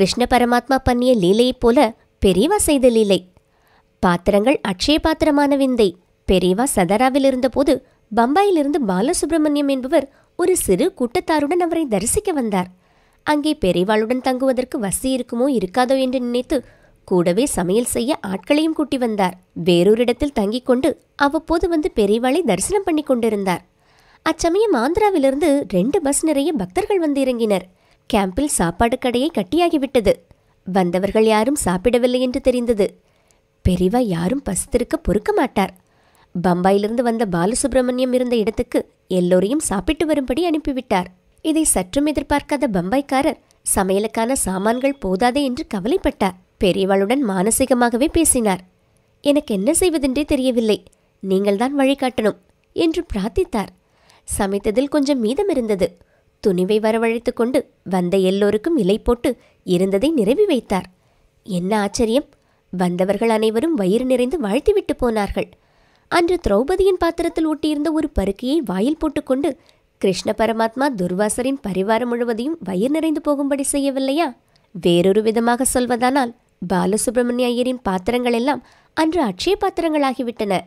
கிருஷ்ண பரமாத்மா பண்ணிய லீலையைப் போல பெரியவா செய்த லீலை பாத்திரங்கள் அக்ஷய பாத்திரமான விந்தை பெரியவா சதாராவில் இருந்தபோது பம்பாயிலிருந்து பாலசுப்ரமணியம் என்பவர் ஒரு சிறு கூட்டத்தாருடன் அவரை தரிசிக்க வந்தார் அங்கே பெரியவாளுடன் தங்குவதற்கு வசதி இருக்குமோ இருக்காதோ என்று நினைத்து கூடவே சமையல் செய்ய ஆட்களையும் கூட்டி வந்தார் வேறொரு இடத்தில் தங்கிக் கொண்டு அவ்வப்போது வந்து பெரியவாளை தரிசனம் பண்ணி கொண்டிருந்தார் அச்சமயம் ஆந்திராவிலிருந்து ரெண்டு பஸ் நிறைய பக்தர்கள் வந்து இறங்கினர் கேம்பில் சாப்பாடு கடையை கட்டியாகிவிட்டது வந்தவர்கள் யாரும் சாப்பிடவில்லை என்று தெரிந்தது பெரிவா யாரும் பசித்திருக்க பொறுக்க மாட்டார் பம்பாயிலிருந்து வந்த பாலசுப்ரமணியம் இருந்த இடத்துக்கு எல்லோரையும் சாப்பிட்டு வரும்படி அனுப்பிவிட்டார் இதை சற்றும் எதிர்பார்க்காத பம்பாய்க்காரர் சமையலுக்கான சாமான்கள் போதாதே என்று கவலைப்பட்டார் பெரியவாளுடன் மானசீகமாகவே பேசினார் எனக்கு என்ன செய்வதென்றே தெரியவில்லை நீங்கள்தான் வழிகாட்டணும் என்று பிரார்த்தித்தார் சமைத்ததில் கொஞ்சம் மீதம் இருந்தது துணிவை வரவழைத்து கொண்டு வந்த எல்லோருக்கும் இலை போட்டு இருந்ததை நிரவி வைத்தார் என்ன ஆச்சரியம் வந்தவர்கள் அனைவரும் வயிறு நிறைந்து வாழ்த்துவிட்டு போனார்கள் அன்று திரௌபதியின் பாத்திரத்தில் ஊட்டியிருந்த ஒரு பருக்கியை வாயில் போட்டுக்கொண்டு கிருஷ்ண பரமாத்மா துர்வாசரின் பரிவாரம் முழுவதையும் வயிறு நிறைந்து போகும்படி செய்யவில்லையா வேறொரு விதமாக சொல்வதானால் பாலசுப்பிரமணிய ஐயரின் பாத்திரங்கள் எல்லாம் அன்று அட்சய பாத்திரங்களாகிவிட்டன